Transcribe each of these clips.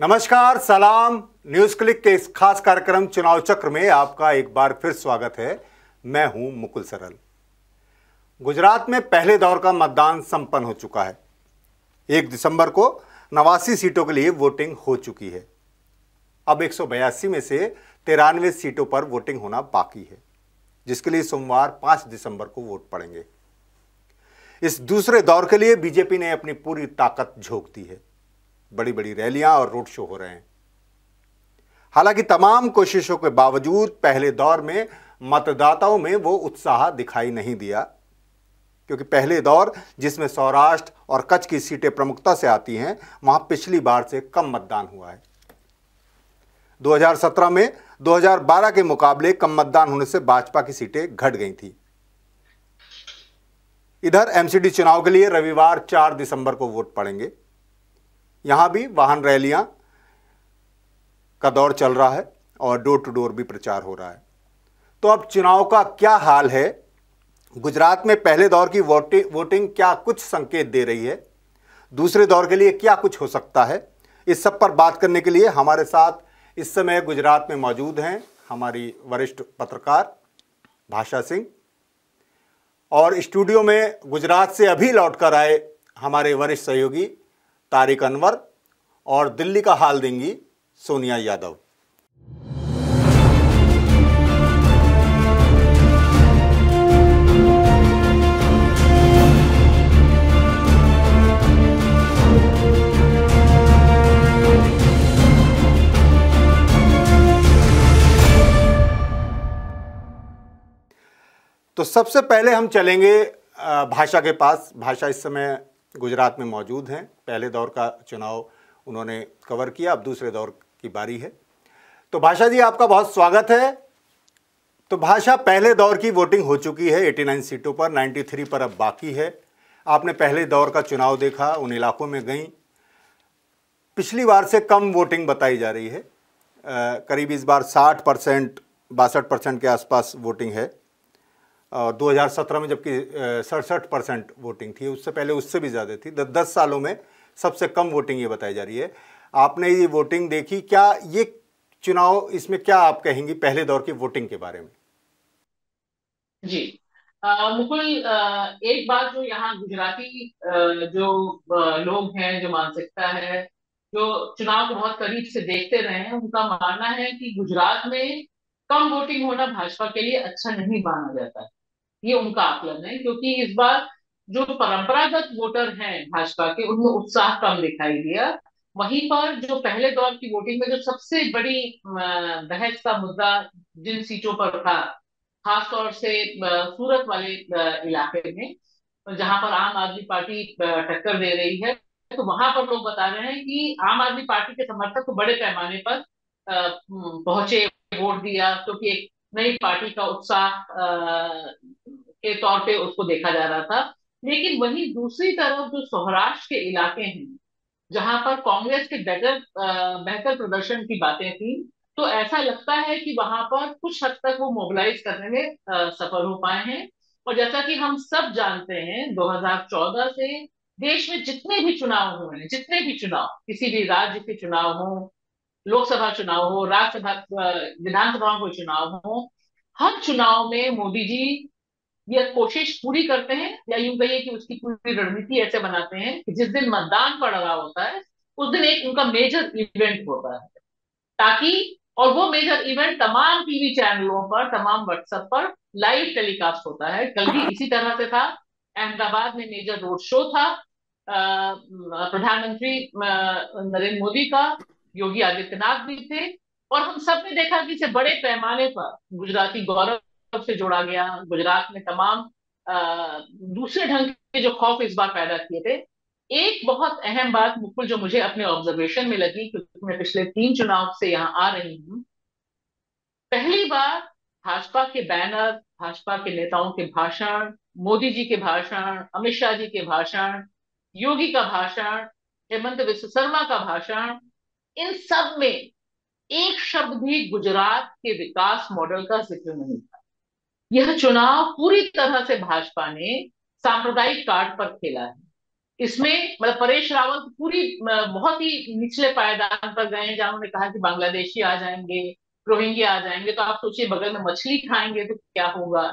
नमस्कार सलाम news click के इस खास कार्यक्रम चुनाव चक्र में आपका एक बार फिर स्वागत है मैं हूं मुकुल सरल गुजरात में पहले दौर का मतदान संपन्न हो चुका है एक दिसंबर को नवासी सीटों के लिए वोटिंग हो चुकी है अब एक में से तिरानवे सीटों पर वोटिंग होना बाकी है जिसके लिए सोमवार 5 दिसंबर को वोट पड़ेंगे इस दूसरे दौर के लिए बीजेपी ने अपनी पूरी ताकत झोंक दी है बड़ी बड़ी रैलियां और रोड शो हो रहे हैं हालांकि तमाम कोशिशों के बावजूद पहले दौर में मतदाताओं में वो उत्साह दिखाई नहीं दिया क्योंकि पहले दौर जिसमें सौराष्ट्र और कच्छ की सीटें प्रमुखता से आती हैं वहां पिछली बार से कम मतदान हुआ है 2017 में 2012 के मुकाबले कम मतदान होने से भाजपा की सीटें घट गई थी इधर एमसीडी चुनाव के लिए रविवार 4 दिसंबर को वोट पड़ेंगे यहाँ भी वाहन रैलियाँ का दौर चल रहा है और डोर टू डोर भी प्रचार हो रहा है तो अब चुनाव का क्या हाल है गुजरात में पहले दौर की वोटिंग वोटिंग क्या कुछ संकेत दे रही है दूसरे दौर के लिए क्या कुछ हो सकता है इस सब पर बात करने के लिए हमारे साथ इस समय गुजरात में मौजूद हैं हमारी वरिष्ठ पत्रकार भाषा सिंह और स्टूडियो में गुजरात से अभी लौट कर आए हमारे वरिष्ठ सहयोगी तारिक अनवर और दिल्ली का हाल देंगी सोनिया यादव तो सबसे पहले हम चलेंगे भाषा के पास भाषा इस समय गुजरात में मौजूद हैं पहले दौर का चुनाव उन्होंने कवर किया अब दूसरे दौर की बारी है तो भाषा जी आपका बहुत स्वागत है तो भाषा पहले दौर की वोटिंग हो चुकी है 89 सीटों पर 93 पर अब बाकी है आपने पहले दौर का चुनाव देखा उन इलाकों में गई पिछली बार से कम वोटिंग बताई जा रही है करीब इस बार 60 परसेंट बासठ परसेंट के आसपास वोटिंग है और 2017 में जबकि सड़सठ परसेंट वोटिंग थी उससे पहले उससे भी ज़्यादा थी दस दस सालों में सबसे कम वोटिंग ये बताई जा रही है आपने ये वोटिंग देखी क्या ये चुनाव इसमें क्या आप कहेंगी पहले दौर की वोटिंग के बारे में जी मुकुल एक बात जो यहाँ गुजराती जो लोग हैं जो मानसिकता है जो चुनाव बहुत करीब से देखते रहे हैं उनका मानना है कि गुजरात में कम वोटिंग होना भाजपा के लिए अच्छा नहीं माना जाता है ये उनका आकलन है क्योंकि इस बार जो परंपरागत वोटर हैं भाजपा के उनमें उत्साह कम दिखाई दिया वहीं पर जो पहले दौर की वोटिंग में जो सबसे बड़ी बहस का मुद्दा जिन सीटों पर था खासतौर से सूरत वाले इलाके में जहां पर आम आदमी पार्टी टक्कर दे रही है तो वहां पर लोग बता रहे हैं कि आम आदमी पार्टी के समर्थक तो बड़े पैमाने पर पहुंचे वोट दिया क्योंकि तो एक नई पार्टी का उत्साह के तौर पे उसको देखा जा रहा था लेकिन वहीं दूसरी तरफ जो सौराष्ट्र के इलाके हैं जहां पर कांग्रेस के बेहतर बेहतर प्रदर्शन की बातें थी तो ऐसा लगता है कि वहां पर कुछ हद तक वो मोबिलाइज करने में सफल हो पाए हैं और जैसा कि हम सब जानते हैं 2014 से देश में जितने भी चुनाव हुए हैं जितने भी चुनाव किसी भी राज्य के चुनाव हों लोकसभा चुनाव हो राज्यसभा विधानसभा के चुनाव हो हर चुनाव में मोदी जी यह कोशिश पूरी करते हैं या यूं कहिए कि उसकी पूरी रणनीति ऐसे बनाते हैं कि जिस दिन मतदान पड़ रहा होता है उस दिन एक उनका मेजर इवेंट होता है ताकि और वो मेजर इवेंट तमाम टीवी चैनलों पर तमाम व्हाट्सएप पर लाइव टेलीकास्ट होता है कल भी इसी तरह से था अहमदाबाद में मेजर रोड शो था प्रधानमंत्री नरेंद्र मोदी का योगी आदित्यनाथ भी थे और हम सब ने देखा कि इसे बड़े पैमाने पर गुजराती गौरव से जोड़ा गया गुजरात में तमाम आ, दूसरे ढंग के जो खौफ इस बार पैदा किए थे एक बहुत अहम बात मुकुल जो मुझे अपने ऑब्जर्वेशन में लगी क्योंकि मैं पिछले तीन चुनाव से यहाँ आ रही हूँ पहली बार भाजपा के बैनर भाजपा के नेताओं के भाषण मोदी जी के भाषण अमित शाह जी के भाषण योगी का भाषण हेमंत विश्व शर्मा का भाषण इन सब में एक शब्द भी गुजरात के विकास मॉडल का जिक्र नहीं था यह चुनाव पूरी तरह से भाजपा ने सांप्रदायिक कार्ड पर खेला है इसमें मतलब परेश रावल पूरी बहुत ही निचले पायदान पर गए जहां उन्होंने कहा कि बांग्लादेशी आ जाएंगे रोहिंग्या आ जाएंगे तो आप सोचिए बगल में मछली खाएंगे तो क्या होगा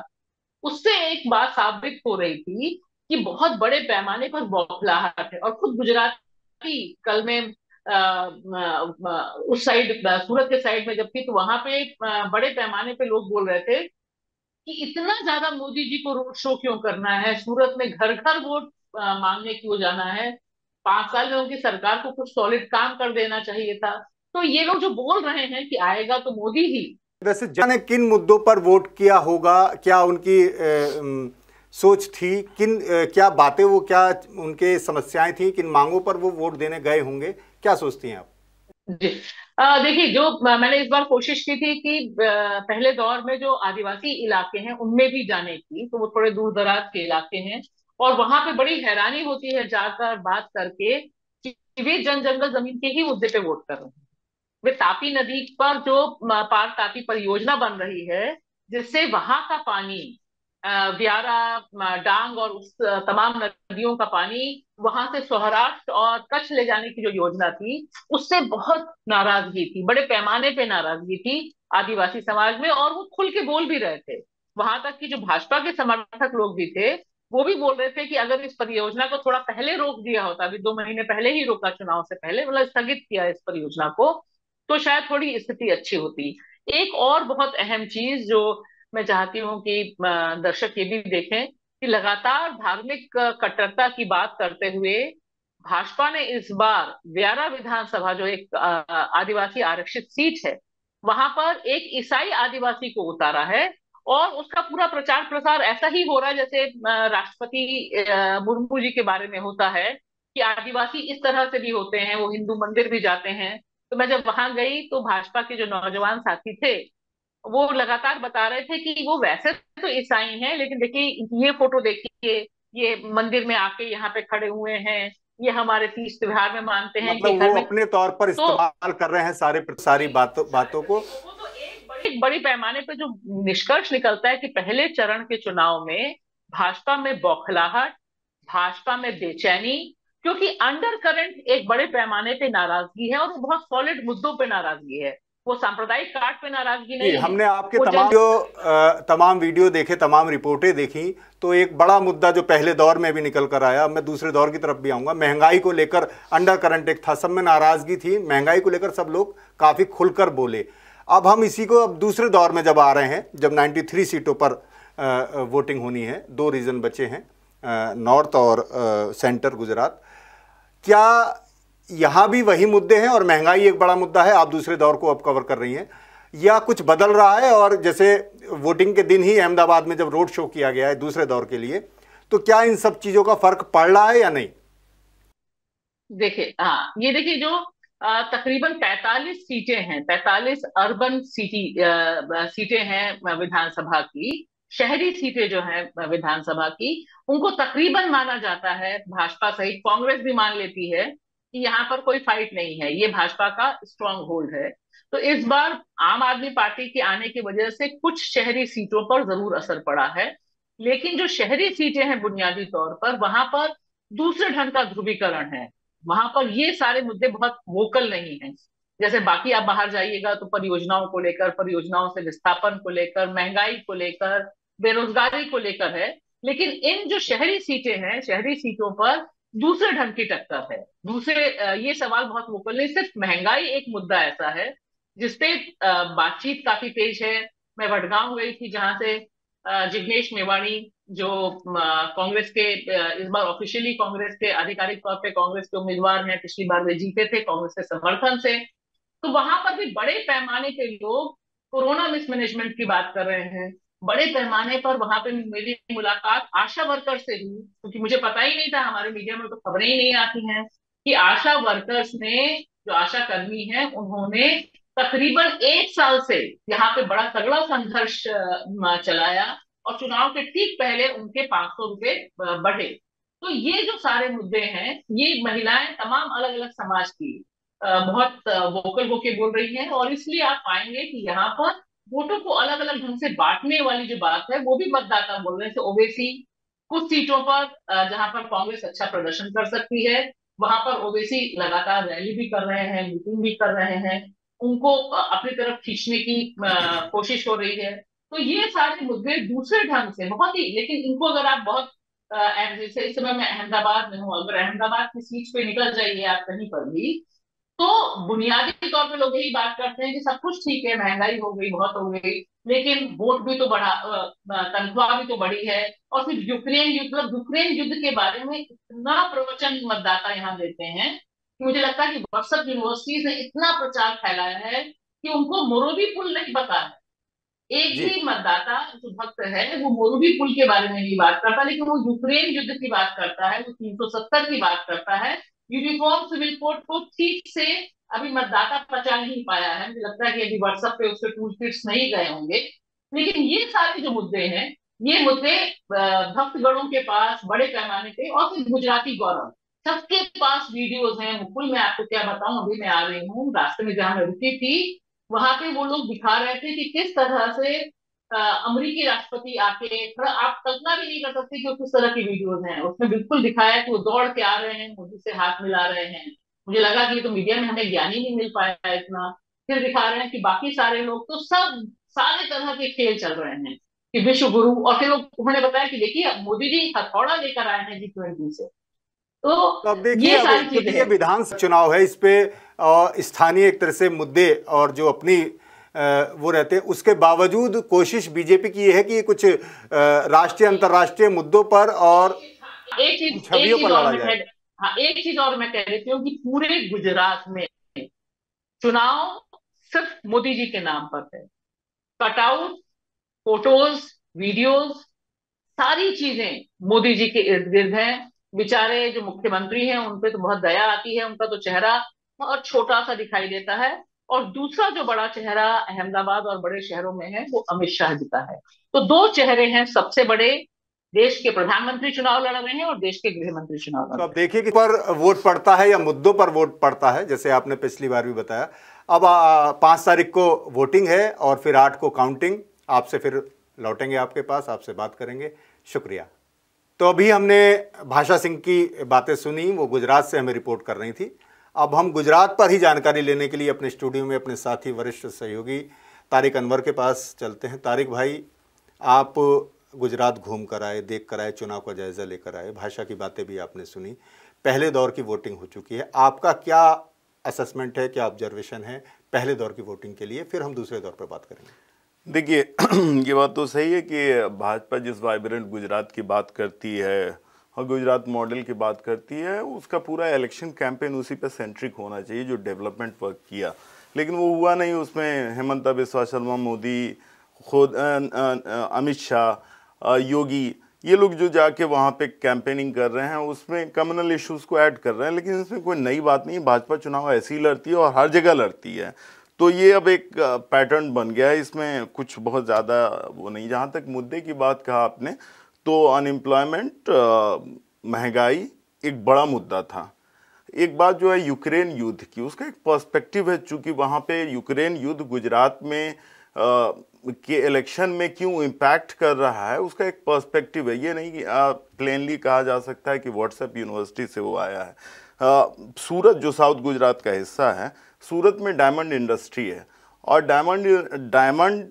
उससे एक बात साबित हो रही थी कि बहुत बड़े पैमाने पर बौखलाहट है और खुद गुजराती कल में उस साइड सूरत के साइड में जबकि तो वहां पे बड़े पैमाने पे लोग बोल रहे थे कि इतना ज्यादा मोदी जी को रोड शो क्यों करना है सूरत में घर घर वोट मांगने क्यों जाना है पांच साल में उनकी सरकार को कुछ सॉलिड काम कर देना चाहिए था तो ये लोग जो बोल रहे हैं कि आएगा तो मोदी ही वैसे जाने किन मुद्दों पर वोट किया होगा क्या उनकी ए, सोच थी किन ए, क्या बातें वो क्या उनके समस्याएं थी किन मांगों पर वो वोट देने गए होंगे क्या सोचती हैं आप जी देखिए जो मैंने इस बार कोशिश की थी कि पहले दौर में जो आदिवासी इलाके हैं उनमें भी जाने की तो वो थोड़े दूर दराज के इलाके हैं और वहां पे बड़ी हैरानी होती है जाकर बात करके कि वे जन जंगल जमीन के ही मुद्दे पे वोट कर रहे हैं वे तापी नदी पर जो पार तापी परियोजना बन रही है जिससे वहां का पानी व्यारा डांग और उस तमाम नदियों का पानी वहां से सौराष्ट्र और कच्छ ले जाने की जो योजना थी उससे बहुत नाराजगी थी बड़े पैमाने पे नाराजगी थी आदिवासी समाज में और वो खुल के बोल भी रहे थे वहां तक कि जो भाजपा के समर्थक लोग भी थे वो भी बोल रहे थे कि अगर इस परियोजना को थोड़ा पहले रोक दिया होता अभी दो महीने पहले ही रोका चुनाव से पहले मतलब स्थगित किया इस परियोजना को तो शायद थोड़ी स्थिति अच्छी होती एक और बहुत अहम चीज जो मैं चाहती हूँ कि दर्शक ये भी देखें कि लगातार धार्मिक कट्टरता की बात करते हुए भाजपा ने इस बार व्यारा विधानसभा जो एक आदिवासी आरक्षित सीट है वहां पर एक ईसाई आदिवासी को उतारा है और उसका पूरा प्रचार प्रसार ऐसा ही हो रहा है जैसे राष्ट्रपति मुर्मू जी के बारे में होता है कि आदिवासी इस तरह से भी होते हैं वो हिंदू मंदिर भी जाते हैं तो मैं जब वहां गई तो भाजपा के जो नौजवान साथी थे वो लगातार बता रहे थे कि वो वैसे तो ईसाई हैं लेकिन देखिए ये फोटो देखिए ये मंदिर में आके यहाँ पे खड़े हुए हैं ये हमारे तीज त्योहार में मानते हैं मतलब वो अपने तौर पर तो इस्तेमाल तो, कर रहे हैं सारे सारी बातों बातों को तो एक बड़ी, बड़ी पैमाने पर जो निष्कर्ष निकलता है कि पहले चरण के चुनाव में भाजपा में बौखलाहट भाजपा में बेचैनी क्योंकि अंडर करंट एक बड़े पैमाने पे नाराजगी है और बहुत सॉलिड मुद्दों पे नाराजगी है वो सांप्रदायिक काट पे नाराजगी नहीं हमने आपके तमाम जो तमाम वीडियो देखे तमाम रिपोर्टें देखी तो एक बड़ा मुद्दा जो पहले दौर में भी निकल कर आया मैं दूसरे दौर की तरफ भी आऊँगा महंगाई को लेकर अंडर करंट एक था सब में नाराजगी थी महंगाई को लेकर सब लोग काफ़ी खुलकर बोले अब हम इसी को अब दूसरे दौर में जब आ रहे हैं जब 93 सीटों पर वोटिंग होनी है दो रीज़न बचे हैं नॉर्थ और सेंटर गुजरात क्या यहां भी वही मुद्दे हैं और महंगाई एक बड़ा मुद्दा है आप दूसरे दौर को अब कवर कर रही हैं या कुछ बदल रहा है और जैसे वोटिंग के दिन ही अहमदाबाद में जब रोड शो किया गया है दूसरे दौर के लिए तो क्या इन सब चीज़ों का फर्क पड़ रहा है या नहीं देखिए हाँ ये देखिए जो तकरीबन 45 सीटें हैं 45 अर्बन सिटी सीटें हैं विधानसभा की शहरी सीटें जो हैं विधानसभा की उनको तकरीबन माना जाता है भाजपा सहित कांग्रेस भी मान लेती है कि यहाँ पर कोई फाइट नहीं है ये भाजपा का स्ट्रांग होल्ड है तो इस बार आम आदमी पार्टी के आने की वजह से कुछ शहरी सीटों पर जरूर असर पड़ा है लेकिन जो शहरी सीटें हैं बुनियादी तौर पर वहां पर दूसरे ढंग का ध्रुवीकरण है वहां पर ये सारे मुद्दे बहुत वोकल नहीं है जैसे बाकी आप बाहर जाइएगा तो परियोजनाओं को लेकर परियोजनाओं से विस्थापन को लेकर महंगाई को लेकर बेरोजगारी को लेकर है लेकिन इन जो शहरी सीटें हैं शहरी सीटों पर दूसरे ढंग की टक्कर है दूसरे ये सवाल बहुत मुकुल नहीं सिर्फ महंगाई एक मुद्दा ऐसा है जिसपे बातचीत काफी तेज है मैं भटगांव गई थी जहां से जिग्नेश मेवाणी जो कांग्रेस के इस बार ऑफिशियली कांग्रेस के आधिकारिक तौर पे कांग्रेस के उम्मीदवार हैं पिछली बार वे जीते थे कांग्रेस के समर्थन से तो वहां पर भी बड़े पैमाने के लोग कोरोना मिसमैनेजमेंट की बात कर रहे हैं बड़े पैमाने पर वहां पे मेरी मुलाकात आशा वर्कर से हुई क्योंकि मुझे पता ही नहीं था हमारे मीडिया में तो खबरें ही नहीं आती हैं कि आशा वर्कर्स ने जो आशा कर्मी है उन्होंने तकरीबन एक साल से यहाँ पे बड़ा तगड़ा संघर्ष चलाया और चुनाव के ठीक पहले उनके पांच सौ रुपए बढ़े तो ये जो सारे मुद्दे हैं ये महिलाएं तमाम अलग अलग समाज की बहुत वोकल होके बोल रही हैं और इसलिए आप पाएंगे कि यहाँ पर वोटों को अलग अलग ढंग से बांटने वाली जो बात है वो भी मतदाता बोल रहे हैं ओबीसी कुछ सीटों पर जहां पर कांग्रेस अच्छा प्रदर्शन कर सकती है वहां पर ओबीसी लगातार रैली भी कर रहे हैं मीटिंग भी कर रहे हैं उनको अपनी तरफ खींचने की कोशिश हो रही है तो ये सारे मुद्दे दूसरे ढंग से बहुत ही लेकिन इनको अगर आप बहुत जैसे इस समय मैं अहमदाबाद में हूँ अगर अहमदाबाद की सीट पे निकल जाइए आप कहीं पर भी तो बुनियादी तौर पे लोग यही बात करते हैं कि सब कुछ ठीक है महंगाई हो गई बहुत हो गई लेकिन वोट भी तो बढ़ा तनख्वाह भी तो बढ़ी है और फिर यूक्रेन युद्ध मतलब यूक्रेन युद्ध के बारे में इतना प्रवचन मतदाता यहाँ देते हैं कि मुझे लगता है कि व्हाट्सअप यूनिवर्सिटीज ने इतना प्रचार फैलाया है कि उनको मोरूबी पुल नहीं पता है एक भी मतदाता जो भक्त है वो मोरूबी पुल के बारे में नहीं बात करता लेकिन वो यूक्रेन युद्ध की बात करता है वो तीन सौ सत्तर की बात करता है यूनिफॉर्म सिविल कोड को ठीक से अभी मतदाता पचा नहीं पाया है मुझे लगता है कि अभी व्हाट्सएप पे उसके टूल किट्स नहीं गए होंगे लेकिन ये सारे जो मुद्दे हैं ये मुद्दे भक्तगणों के पास बड़े पैमाने पे और फिर गुजराती गौरव सबके पास वीडियोस हैं मुकुल मैं आपको क्या बताऊं अभी मैं आ रही हूँ रास्ते में जहां मैं रुकी थी वहां पे वो लोग दिखा रहे थे कि किस तरह से अमरीकी राष्ट्रपति आके थोड़ा आप कल्पना भी नहीं कर सकते कि किस तरह की वीडियोज हैं उसमें बिल्कुल दिखाया है कि वो दौड़ के आ रहे हैं मोदी से हाथ मिला रहे हैं मुझे लगा कि तो मीडिया में हमें ज्ञान ही नहीं मिल पाया इतना फिर दिखा रहे हैं कि बाकी सारे लोग तो सब सारे तरह के खेल चल रहे हैं कि विश्व गुरु और फिर उन्होंने बताया कि देखिए मोदी जी हथौड़ा लेकर आए हैं जी ट्वेंटी से तो, तो अब ये अब देखिए विधानसभा चुनाव है इस पे स्थानीय एक तरह से मुद्दे और जो अपनी वो रहते हैं उसके बावजूद कोशिश बीजेपी की यह है कि कुछ राष्ट्रीय अंतर्राष्ट्रीय मुद्दों पर और एक चीज छवियों पर लड़ा जाए हाँ, एक चीज और मैं कह देती हूँ कि पूरे गुजरात में चुनाव सिर्फ मोदी जी के नाम पर है कटआउट फोटोज वीडियोज सारी चीजें मोदी जी के इर्द गिर्द हैं बेचारे जो मुख्यमंत्री हैं उन पे तो बहुत दया आती है उनका तो चेहरा बहुत छोटा सा दिखाई देता है और दूसरा जो बड़ा चेहरा अहमदाबाद और बड़े शहरों में है वो अमित शाह जी का है तो दो चेहरे हैं सबसे बड़े देश के प्रधानमंत्री चुनाव लड़ रहे हैं और देश के गृह मंत्री चुनाव लड़ तो देखिए कि पर वोट पड़ता है या मुद्दों पर वोट पड़ता है जैसे आपने पिछली बार भी बताया अब पांच तारीख को वोटिंग है और फिर आठ को काउंटिंग आपसे फिर लौटेंगे आपके पास आपसे बात करेंगे शुक्रिया तो अभी हमने भाषा सिंह की बातें सुनी वो गुजरात से हमें रिपोर्ट कर रही थी अब हम गुजरात पर ही जानकारी लेने के लिए अपने स्टूडियो में अपने साथी वरिष्ठ सहयोगी तारिक अनवर के पास चलते हैं तारिक भाई आप गुजरात घूम कर आए देख कर आए चुनाव का जायज़ा लेकर आए भाषा की बातें भी आपने सुनी पहले दौर की वोटिंग हो चुकी है आपका क्या असेसमेंट है क्या ऑब्जर्वेशन है पहले दौर की वोटिंग के लिए फिर हम दूसरे दौर पर बात करेंगे देखिए ये बात तो सही है कि भाजपा जिस वाइब्रेंट गुजरात की बात करती है और गुजरात मॉडल की बात करती है उसका पूरा इलेक्शन कैंपेन उसी पर सेंट्रिक होना चाहिए जो डेवलपमेंट वर्क किया लेकिन वो हुआ नहीं उसमें हेमंत बिस्वा शर्मा मोदी खुद अमित शाह योगी ये लोग जो जाके वहाँ पे कैंपेनिंग कर रहे हैं उसमें कम्युनल इश्यूज को ऐड कर रहे हैं लेकिन इसमें कोई नई बात नहीं भाजपा चुनाव ऐसी ही लड़ती है और हर जगह लड़ती है तो ये अब एक पैटर्न बन गया है इसमें कुछ बहुत ज़्यादा वो नहीं जहाँ तक मुद्दे की बात कहा आपने तो अनएम्प्लॉयमेंट uh, महंगाई एक बड़ा मुद्दा था एक बात जो है यूक्रेन युद्ध की उसका एक पर्सपेक्टिव है चूँकि वहाँ पे यूक्रेन युद्ध गुजरात में आ, uh, के इलेक्शन में क्यों इम्पैक्ट कर रहा है उसका एक पर्सपेक्टिव है ये नहीं कि प्लेनली uh, कहा जा सकता है कि व्हाट्सएप यूनिवर्सिटी से वो आया है आ, सूरत जो साउथ गुजरात का हिस्सा है सूरत में डायमंड इंडस्ट्री है और डायमंड डायमंड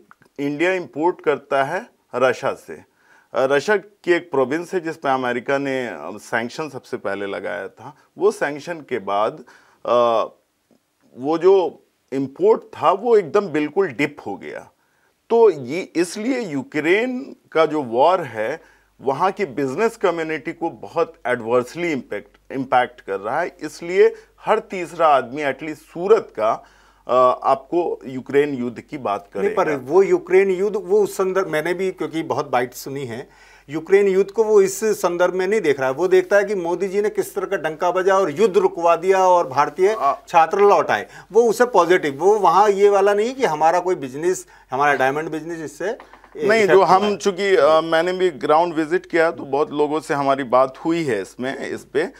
इंडिया इम्पोर्ट करता है रशा से रशिया की एक प्रोविंस है जिसमें अमेरिका ने सैंक्शन सबसे पहले लगाया था वो सैंक्शन के बाद आ, वो जो इम्पोर्ट था वो एकदम बिल्कुल डिप हो गया तो ये इसलिए यूक्रेन का जो वॉर है वहाँ की बिजनेस कम्युनिटी को बहुत एडवर्सली इम्पैक्ट इम्पैक्ट कर रहा है इसलिए हर तीसरा आदमी एटलीस्ट सूरत का आपको यूक्रेन युद्ध की बात करें पर हाँ। वो यूक्रेन युद्ध वो उस संदर्भ मैंने भी क्योंकि बहुत बाइट सुनी है यूक्रेन युद्ध को वो इस संदर्भ में नहीं देख रहा है वो देखता है कि मोदी जी ने किस तरह का डंका बजा और युद्ध रुकवा दिया और भारतीय छात्र लौट आए वो उसे पॉजिटिव वो वहाँ ये वाला नहीं कि हमारा कोई बिजनेस हमारा डायमंड बिजनेस इससे नहीं जो हम चूंकि मैंने भी ग्राउंड विजिट किया तो बहुत लोगों से हमारी बात हुई है इसमें इस पर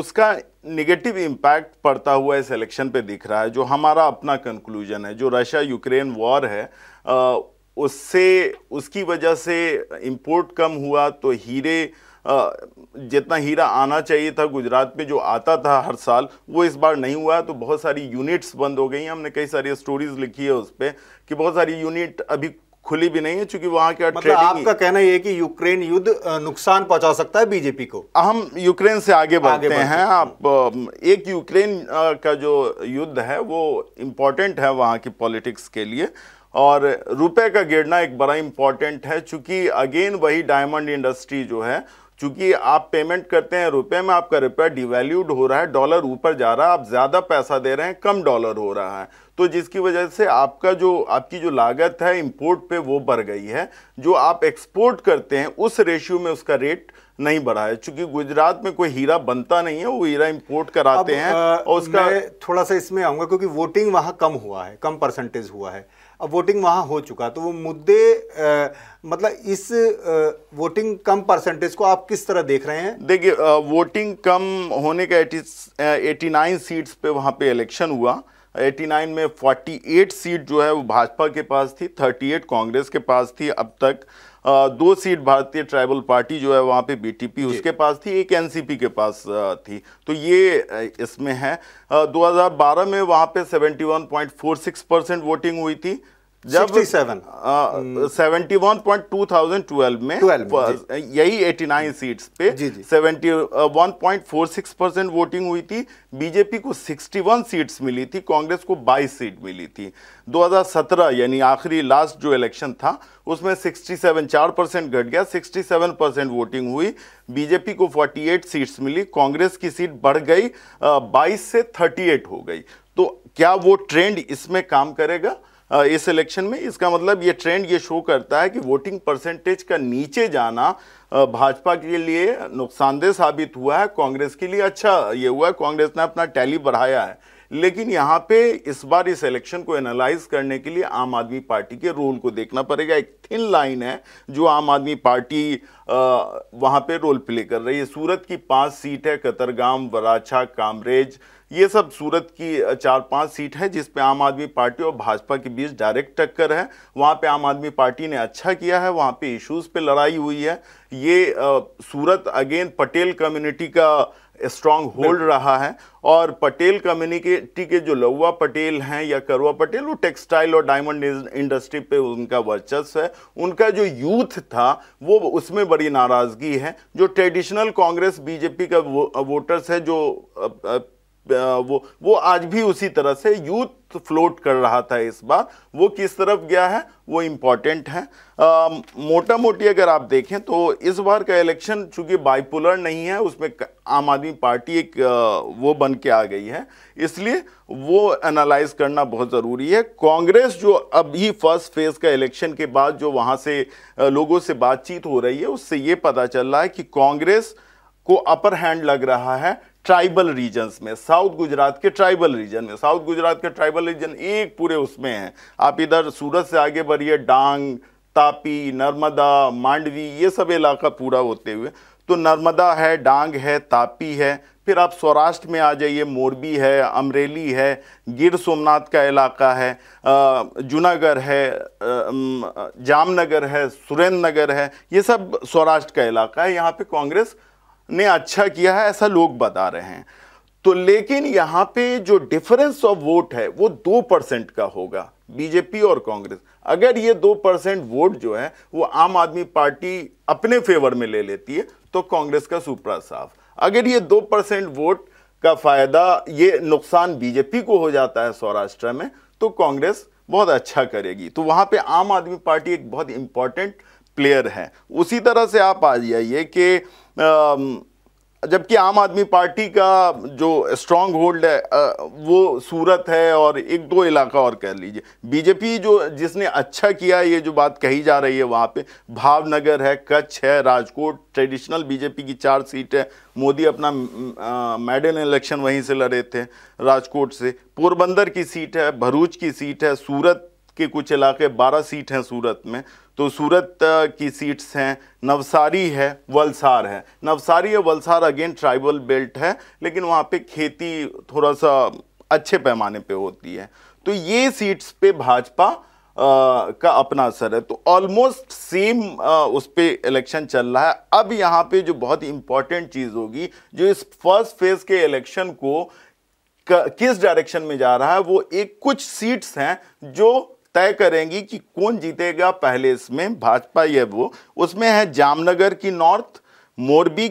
उसका निगेटिव इम्पैक्ट पड़ता हुआ इस इलेक्शन पे दिख रहा है जो हमारा अपना कंक्लूजन है जो रशिया यूक्रेन वॉर है आ, उससे उसकी वजह से इम्पोर्ट कम हुआ तो हीरे जितना हीरा आना चाहिए था गुजरात में जो आता था हर साल वो इस बार नहीं हुआ तो बहुत सारी यूनिट्स बंद हो गई हमने कई सारी स्टोरीज लिखी है उस पर कि बहुत सारी यूनिट अभी खुली भी नहीं है चूंकि वहां के मतलब आपका कहना यह कि यूक्रेन युद्ध नुकसान पहुंचा सकता है बीजेपी को हम यूक्रेन से आगे बढ़ते, आगे बढ़ते हैं आप एक यूक्रेन का जो युद्ध है वो इम्पोर्टेंट है वहां की पॉलिटिक्स के लिए और रुपए का गिरना एक बड़ा इम्पॉर्टेंट है चूंकि अगेन वही डायमंड इंडस्ट्री जो है चूंकि आप पेमेंट करते हैं रुपए में आपका रुपया डिवेल्यूड हो रहा है डॉलर ऊपर जा रहा है आप ज़्यादा पैसा दे रहे हैं कम डॉलर हो रहा है तो जिसकी वजह से आपका जो आपकी जो लागत है इम्पोर्ट पे वो बढ़ गई है जो आप एक्सपोर्ट करते हैं उस रेशियो में उसका रेट नहीं बढ़ा है चूंकि गुजरात में कोई हीरा बनता नहीं है वो हीरा इंपोर्ट कराते हैं और उसका थोड़ा सा इसमें आऊंगा क्योंकि वोटिंग वहाँ कम हुआ है कम परसेंटेज हुआ है अब वोटिंग वहाँ हो चुका तो वो मुद्दे आ, मतलब इस आ, वोटिंग कम परसेंटेज को आप किस तरह देख रहे हैं देखिए वोटिंग कम होने का एटी एटी नाइन सीट्स पे वहाँ पे इलेक्शन हुआ 89 में 48 सीट जो है वो भाजपा के पास थी 38 कांग्रेस के पास थी अब तक दो सीट भारतीय ट्राइबल पार्टी जो है वहाँ पे बीटीपी उसके पास थी एक एनसीपी के पास थी तो ये इसमें है 2012 में वहाँ पे 71.46 परसेंट वोटिंग हुई थी जब हम्म। Seventy one point two thousand twelve में 12, यही एटी नाइन पे seventy one point four six percent voting हुई थी बीजेपी को सिक्सटी वन सीट्स मिली थी कांग्रेस को बाईस सीट मिली थी 2017 यानी आखिरी लास्ट जो इलेक्शन था उसमें 67 चार परसेंट घट गया 67 परसेंट वोटिंग हुई बीजेपी को 48 सीट्स मिली कांग्रेस की सीट बढ़ गई 22 से 38 हो गई तो क्या वो ट्रेंड इसमें काम करेगा इस इलेक्शन में इसका मतलब ये ट्रेंड ये शो करता है कि वोटिंग परसेंटेज का नीचे जाना भाजपा के लिए नुकसानदेह साबित हुआ है कांग्रेस के लिए अच्छा ये हुआ है कांग्रेस ने अपना टैली बढ़ाया है लेकिन यहाँ पे इस बार इस इलेक्शन को एनालाइज करने के लिए आम आदमी पार्टी के रोल को देखना पड़ेगा एक थिन लाइन है जो आम आदमी पार्टी वहाँ पे रोल प्ले कर रही है सूरत की पांच सीट है कतरगाम वराछा कामरेज ये सब सूरत की चार पांच सीट है जिस पे आम आदमी पार्टी और भाजपा के बीच डायरेक्ट टक्कर है वहाँ पे आम आदमी पार्टी ने अच्छा किया है वहाँ पे इश्यूज पे लड़ाई हुई है ये आ, सूरत अगेन पटेल कम्युनिटी का स्ट्रांग होल्ड रहा है और पटेल कम्युनिटी के जो लौवा पटेल हैं या करुआ पटेल वो टेक्सटाइल और डायमंड इंडस्ट्री पे उनका वर्चस्व है उनका जो यूथ था वो उसमें बड़ी नाराज़गी है जो ट्रेडिशनल कांग्रेस बीजेपी का वो, वोटर्स है जो वो वो आज भी उसी तरह से यूथ फ्लोट कर रहा था इस बार वो किस तरफ गया है वो इम्पॉर्टेंट है आ, मोटा मोटी अगर आप देखें तो इस बार का इलेक्शन चूंकि बाइपोलर नहीं है उसमें आम आदमी पार्टी एक वो बन के आ गई है इसलिए वो एनालाइज करना बहुत ज़रूरी है कांग्रेस जो अभी फर्स्ट फेज का इलेक्शन के बाद जो वहाँ से लोगों से बातचीत हो रही है उससे ये पता चल रहा है कि कांग्रेस को अपर हैंड लग रहा है ट्राइबल रीजन्स में साउथ गुजरात के ट्राइबल रीजन में साउथ गुजरात के ट्राइबल रीजन एक पूरे उसमें हैं आप इधर सूरत से आगे बढ़िए डांग तापी नर्मदा मांडवी ये सब इलाका पूरा होते हुए तो नर्मदा है डांग है तापी है फिर आप सौराष्ट्र में आ जाइए मोरबी है अमरेली है गिर सोमनाथ का इलाका है जूनागढ़ है जामनगर है सुरेंद्र नगर है ये सब सौराष्ट्र का इलाका है यहाँ पे कांग्रेस ने अच्छा किया है ऐसा लोग बता रहे हैं तो लेकिन यहाँ पे जो डिफरेंस ऑफ वोट है वो दो परसेंट का होगा बीजेपी और कांग्रेस अगर ये दो परसेंट वोट जो है वो आम आदमी पार्टी अपने फेवर में ले लेती है तो कांग्रेस का सुपरा साफ अगर ये दो परसेंट वोट का फायदा ये नुकसान बीजेपी को हो जाता है सौराष्ट्र में तो कांग्रेस बहुत अच्छा करेगी तो वहाँ पे आम आदमी पार्टी एक बहुत इंपॉर्टेंट प्लेयर हैं उसी तरह से आप आ जाइए कि जबकि आम आदमी पार्टी का जो स्ट्रांग होल्ड है वो सूरत है और एक दो इलाका और कह लीजिए बीजेपी जो जिसने अच्छा किया ये जो बात कही जा रही है वहाँ पे भावनगर है कच्छ है राजकोट ट्रेडिशनल बीजेपी की चार सीट है मोदी अपना मेडल इलेक्शन वहीं से लड़े थे राजकोट से पोरबंदर की सीट है भरूच की सीट है सूरत के कुछ इलाके बारह सीट हैं सूरत में तो सूरत की सीट्स हैं नवसारी है वलसार है नवसारी या वलसार अगेन ट्राइबल बेल्ट है लेकिन वहाँ पे खेती थोड़ा सा अच्छे पैमाने पे होती है तो ये सीट्स पे भाजपा का अपना असर है तो ऑलमोस्ट सेम उस पर इलेक्शन चल रहा है अब यहाँ पे जो बहुत इम्पॉर्टेंट चीज़ होगी जो इस फर्स्ट फेज के इलेक्शन को किस डायरेक्शन में जा रहा है वो एक कुछ सीट्स हैं जो तय करेंगी कि कौन जीतेगा पहले इसमें भाजपा या वो उसमें है जामनगर की नॉर्थ मोरबी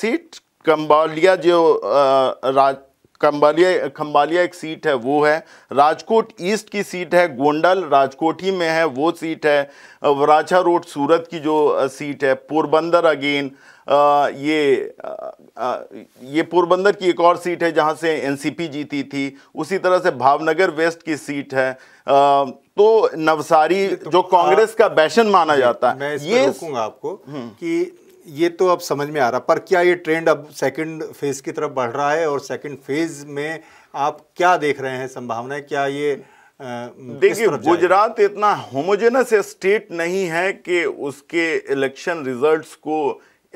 सीट कंबालिया जो राज कंबालिया खम्बालिया एक सीट है वो है राजकोट ईस्ट की सीट है गोंडल राजकोट ही में है वो सीट है वराछा रोड सूरत की जो सीट है पोरबंदर अगेन आ, ये आ, ये पोरबंदर की एक और सीट है जहाँ से एनसीपी जीती थी उसी तरह से भावनगर वेस्ट की सीट है आ, तो नवसारी तो जो कांग्रेस का बैशन माना जाता है मैं ये रोकूंगा आपको हम्म। कि ये तो अब समझ में आ रहा पर क्या ये ट्रेंड अब सेकंड फेज की तरफ बढ़ रहा है और सेकंड फेज में आप क्या देख रहे हैं संभावनाएं क्या ये देखिए गुजरात इतना होमोजेनस स्टेट नहीं है कि उसके इलेक्शन रिजल्ट्स को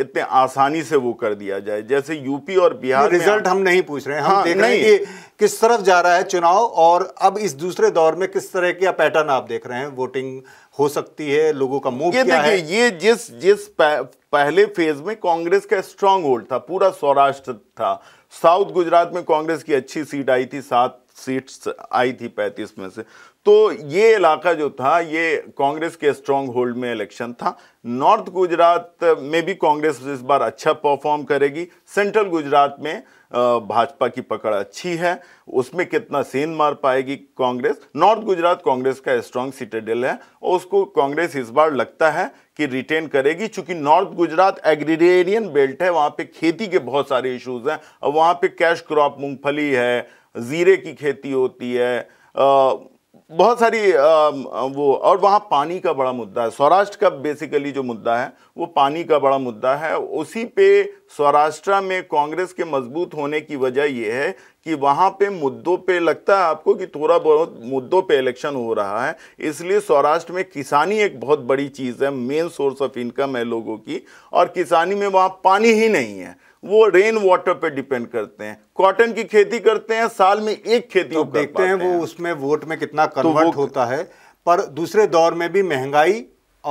इतने आसानी से वो कर दिया जाए जैसे यूपी और बिहार रिजल्ट हम नहीं पूछ रहे हैं हाँ, हम देख नहीं। रहे हैं कि किस तरफ जा रहा है चुनाव और अब इस दूसरे दौर में किस तरह का पैटर्न आप देख रहे हैं वोटिंग हो सकती है लोगों का मूव क्या है ये जिस जिस पहले फेज में कांग्रेस का स्ट्रांग होल्ड था पूरा सौराष्ट्र था साउथ गुजरात में कांग्रेस की अच्छी सीट आई थी सात सीट्स आई थी पैंतीस में से तो ये इलाका जो था ये कांग्रेस के स्ट्रॉन्ग होल्ड में इलेक्शन था नॉर्थ गुजरात में भी कांग्रेस इस बार अच्छा परफॉर्म करेगी सेंट्रल गुजरात में भाजपा की पकड़ अच्छी है उसमें कितना सेन मार पाएगी कांग्रेस नॉर्थ गुजरात कांग्रेस का स्ट्रॉन्ग सिटेडल है और उसको कांग्रेस इस बार लगता है कि रिटेन करेगी चूंकि नॉर्थ गुजरात एग्रीडेरियन बेल्ट है वहाँ पे खेती के बहुत सारे इश्यूज हैं और वहाँ पे कैश क्रॉप मूंगफली है जीरे की खेती होती है बहुत सारी आ, वो और वहाँ पानी का बड़ा मुद्दा है सौराष्ट्र का बेसिकली जो मुद्दा है वो पानी का बड़ा मुद्दा है उसी पे सौराष्ट्र में कांग्रेस के मजबूत होने की वजह ये है कि वहाँ पे मुद्दों पे लगता है आपको कि थोड़ा बहुत मुद्दों पे इलेक्शन हो रहा है इसलिए सौराष्ट्र में किसानी एक बहुत बड़ी चीज़ है मेन सोर्स ऑफ इनकम है लोगों की और किसानी में वहाँ पानी ही नहीं है वो रेन वाटर पे डिपेंड करते हैं कॉटन की खेती करते हैं साल में एक खेती तो देखते हैं वो उसमें वोट में कितना कन्वर्ट तो होता है पर दूसरे दौर में भी महंगाई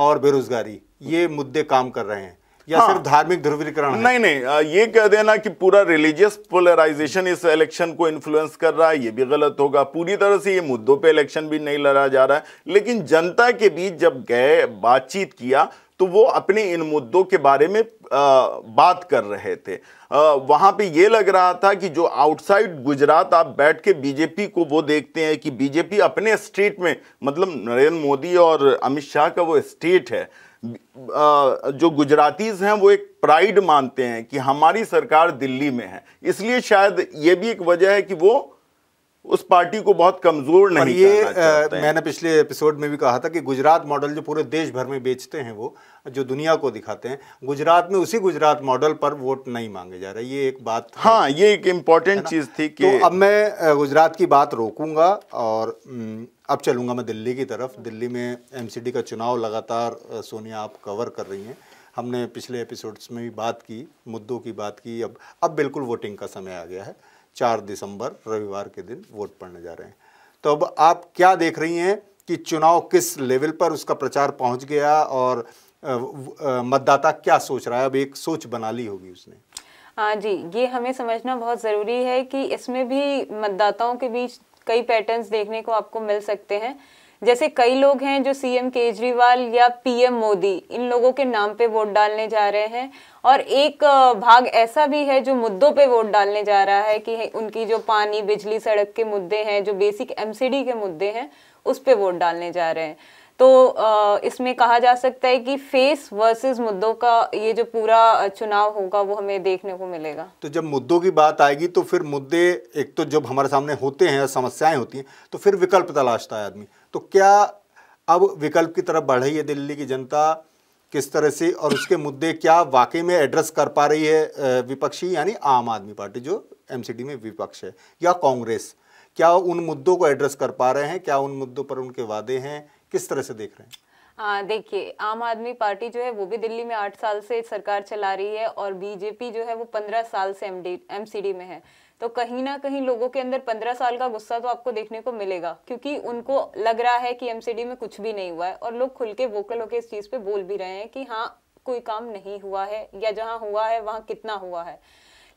और बेरोजगारी ये मुद्दे काम कर रहे हैं या हाँ, सिर्फ धार्मिक ध्रुवीकरण नहीं नहीं ये कह देना कि पूरा रिलीजियस पोलराइजेशन इस इलेक्शन को इन्फ्लुएंस कर रहा है ये भी गलत होगा पूरी तरह से ये मुद्दों पे इलेक्शन भी नहीं लड़ा जा रहा है लेकिन जनता के बीच जब गए बातचीत किया तो वो अपने इन मुद्दों के बारे में आ, बात कर रहे थे आ, वहाँ पे ये लग रहा था कि जो आउटसाइड गुजरात आप बैठ के बीजेपी को वो देखते हैं कि बीजेपी अपने स्टेट में मतलब नरेंद्र मोदी और अमित शाह का वो स्टेट है जो गुजरातीज हैं वो एक प्राइड मानते हैं कि हमारी सरकार दिल्ली में है इसलिए शायद ये भी एक वजह है कि वो उस पार्टी को बहुत कमजोर नहीं ये आ, मैंने पिछले एपिसोड में भी कहा था कि गुजरात मॉडल जो पूरे देश भर में बेचते हैं वो जो दुनिया को दिखाते हैं गुजरात में उसी गुजरात मॉडल पर वोट नहीं मांगे जा रहे ये एक बात हाँ ये एक इम्पॉर्टेंट चीज़ थी तो कि तो अब मैं गुजरात की बात रोकूंगा और अब चलूंगा मैं दिल्ली की तरफ दिल्ली में एम का चुनाव लगातार सोनिया आप कवर कर रही हैं हमने पिछले एपिसोड्स में भी बात की मुद्दों की बात की अब अब बिल्कुल वोटिंग का समय आ गया है चार दिसंबर रविवार के दिन वोट पड़ने जा रहे हैं तो अब आप क्या देख रही हैं कि चुनाव किस लेवल पर उसका प्रचार पहुंच गया और मतदाता क्या सोच रहा है अब एक सोच बना ली होगी उसने हाँ जी ये हमें समझना बहुत ज़रूरी है कि इसमें भी मतदाताओं के बीच कई पैटर्न्स देखने को आपको मिल सकते हैं जैसे कई लोग हैं जो सीएम केजरीवाल या पीएम मोदी इन लोगों के नाम पे वोट डालने जा रहे हैं और एक भाग ऐसा भी है जो मुद्दों पे वोट डालने जा रहा है कि उनकी जो पानी बिजली सड़क के मुद्दे हैं जो बेसिक एमसीडी के मुद्दे हैं उस पर वोट डालने जा रहे हैं तो इसमें कहा जा सकता है कि फेस वर्सेस मुद्दों का ये जो पूरा चुनाव होगा वो हमें देखने को मिलेगा तो जब मुद्दों की बात आएगी तो फिर मुद्दे एक तो जब हमारे सामने होते हैं समस्याएं होती हैं तो फिर विकल्प तलाशता है आदमी तो क्या अब विकल्प की तरफ बढ़ रही है दिल्ली की जनता किस तरह से और उसके मुद्दे क्या वाकई में एड्रेस कर पा रही है विपक्षी यानी आम आदमी पार्टी जो एमसीडी में विपक्ष है या कांग्रेस क्या उन मुद्दों को एड्रेस कर पा रहे हैं क्या उन मुद्दों पर उनके वादे हैं किस तरह से देख रहे हैं देखिए आम आदमी पार्टी जो है वो भी दिल्ली में आठ साल से सरकार चला रही है और बीजेपी जो है वो पंद्रह साल से एम में है तो कहीं ना कहीं लोगों के अंदर पंद्रह साल का गुस्सा तो आपको देखने को मिलेगा क्योंकि उनको लग रहा है कि एमसीडी में कुछ भी नहीं हुआ है और लोग खुल के वोकल होकर इस चीज़ पे बोल भी रहे हैं कि हाँ कोई काम नहीं हुआ है या जहाँ हुआ है वहां कितना हुआ है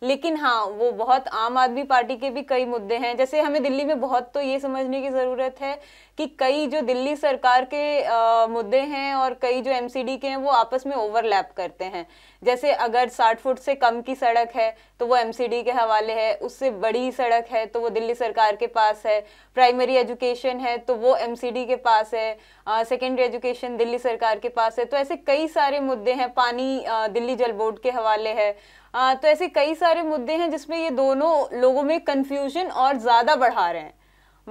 लेकिन हाँ वो बहुत आम आदमी पार्टी के भी कई मुद्दे हैं जैसे हमें दिल्ली में बहुत तो ये समझने की ज़रूरत है कि कई जो दिल्ली सरकार के आ, मुद्दे हैं और कई जो एमसीडी के हैं वो आपस में ओवरलैप करते हैं जैसे अगर साठ फुट से कम की सड़क है तो वो एमसीडी के हवाले है उससे बड़ी सड़क है तो वो दिल्ली सरकार के पास है प्राइमरी एजुकेशन है तो वो एमसीडी के पास है सेकेंडरी एजुकेशन दिल्ली सरकार के पास है तो ऐसे कई सारे मुद्दे हैं पानी आ, दिल्ली जल बोर्ड के हवाले है आ, तो ऐसे कई सारे मुद्दे हैं जिसमें ये दोनों लोगों में कन्फ्यूजन और ज़्यादा बढ़ा रहे हैं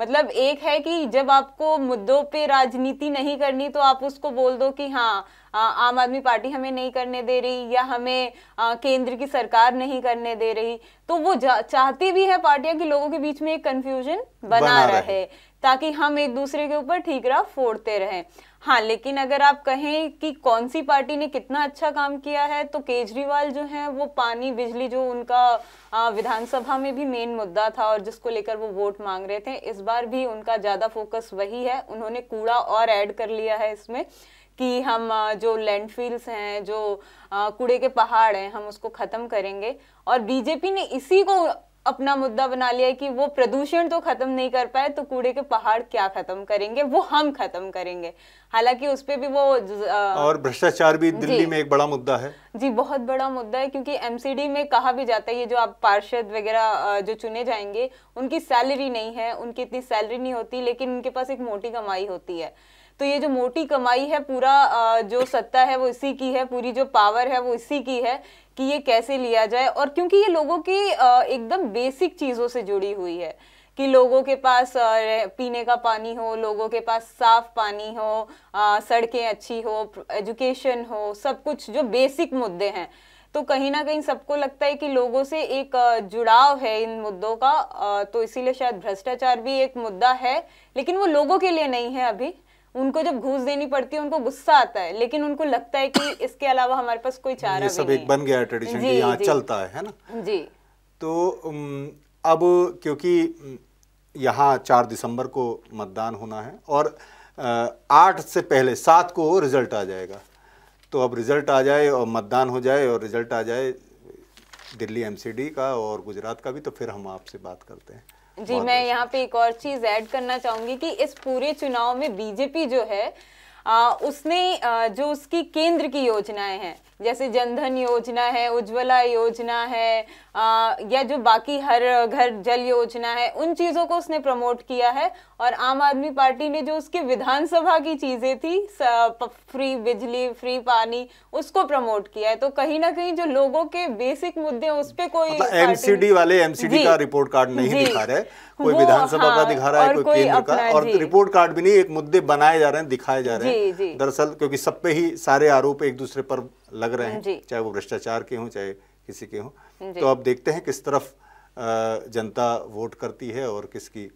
मतलब एक है कि जब आपको मुद्दों पे राजनीति नहीं करनी तो आप उसको बोल दो कि हाँ आम आदमी पार्टी हमें नहीं करने दे रही या हमें आ, केंद्र की सरकार नहीं करने दे रही तो वो चाहती भी है पार्टियां कि लोगों के बीच में एक कंफ्यूजन बना, बना रहे, रहे। ताकि हम एक दूसरे के ऊपर ठीकरा फोड़ते रहें हाँ लेकिन अगर आप कहें कि कौन सी पार्टी ने कितना अच्छा काम किया है तो केजरीवाल जो है वो पानी बिजली जो उनका विधानसभा में भी मेन मुद्दा था और जिसको लेकर वो वोट मांग रहे थे इस बार भी उनका ज़्यादा फोकस वही है उन्होंने कूड़ा और ऐड कर लिया है इसमें कि हम जो लैंडफील्स हैं जो कूड़े के पहाड़ हैं हम उसको ख़त्म करेंगे और बीजेपी ने इसी को अपना मुद्दा बना लिया कि वो प्रदूषण तो खत्म नहीं कर पाए तो कूड़े के पहाड़ क्या खत्म करेंगे वो हम खत्म करेंगे हालांकि उस पर भी वो आ, और भ्रष्टाचार भी दिल्ली में एक बड़ा मुद्दा है जी बहुत बड़ा मुद्दा है क्योंकि एमसीडी में कहा भी जाता है ये जो आप पार्षद वगैरह जो चुने जाएंगे उनकी सैलरी नहीं है उनकी इतनी सैलरी नहीं होती लेकिन उनके पास एक मोटी कमाई होती है तो ये जो मोटी कमाई है पूरा जो सत्ता है वो इसी की है पूरी जो पावर है वो इसी की है कि ये कैसे लिया जाए और क्योंकि ये लोगों की एकदम बेसिक चीज़ों से जुड़ी हुई है कि लोगों के पास पीने का पानी हो लोगों के पास साफ पानी हो सड़कें अच्छी हो एजुकेशन हो सब कुछ जो बेसिक मुद्दे हैं तो कहीं ना कहीं सबको लगता है कि लोगों से एक जुड़ाव है इन मुद्दों का तो इसीलिए शायद भ्रष्टाचार भी एक मुद्दा है लेकिन वो लोगों के लिए नहीं है अभी उनको जब घूस देनी पड़ती है उनको गुस्सा आता है लेकिन उनको लगता है कि इसके अलावा हमारे पास कोई चारा ये सब भी एक बन गया ट्रेडिशन जी, यहाँ चलता है है ना जी तो अब क्योंकि यहाँ चार दिसंबर को मतदान होना है और आठ से पहले सात को रिजल्ट आ जाएगा तो अब रिजल्ट आ जाए और मतदान हो जाए और रिजल्ट आ जाए दिल्ली एमसीडी का और गुजरात का भी तो फिर हम आपसे बात करते हैं जी मैं यहाँ पे एक और चीज ऐड करना चाहूंगी कि इस पूरे चुनाव में बीजेपी जो है उसने जो उसकी केंद्र की योजनाएं हैं जैसे जनधन योजना है उज्ज्वला योजना है या जो बाकी हर घर जल योजना है उन चीज़ों को उसने प्रमोट किया है और आम आदमी पार्टी ने जो उसके विधानसभा की चीज़ें थी फ्री बिजली फ्री पानी उसको प्रमोट किया है तो कहीं ना कहीं जो लोगों के बेसिक मुद्दे उस पर कोई एमसीडी मतलब वाले एमसीडी का रिपोर्ट कार्ड नहीं दिखा रहे कोई विधानसभा का हाँ, दिखा रहा है कोई, केंद्र का और रिपोर्ट कार्ड भी नहीं एक मुद्दे बनाए जा रहे हैं दिखाए जा रहे हैं दरअसल क्योंकि सब पे ही सारे आरोप एक दूसरे पर लग रहे हैं चाहे वो भ्रष्टाचार के हों चाहे किसी के हों तो आप देखते हैं किस तरफ जनता वोट करती है और किसकी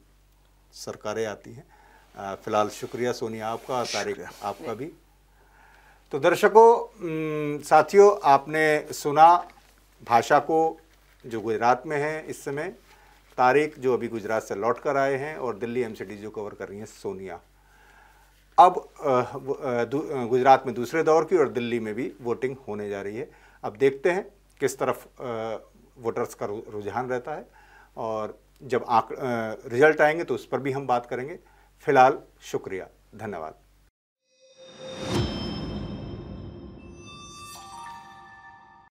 सरकारें आती हैं फिलहाल शुक्रिया सोनिया आपका तारिक आपका भी तो दर्शकों साथियों आपने सुना भाषा को जो गुजरात में है इस समय तारिक जो अभी गुजरात से लौट कर आए हैं और दिल्ली एम जो कवर कर रही हैं सोनिया अब गुजरात में दूसरे दौर की और दिल्ली में भी वोटिंग होने जा रही है अब देखते हैं किस तरफ वोटर्स का रुझान रहता है और जब आंक रिजल्ट आएंगे तो उस पर भी हम बात करेंगे फिलहाल शुक्रिया धन्यवाद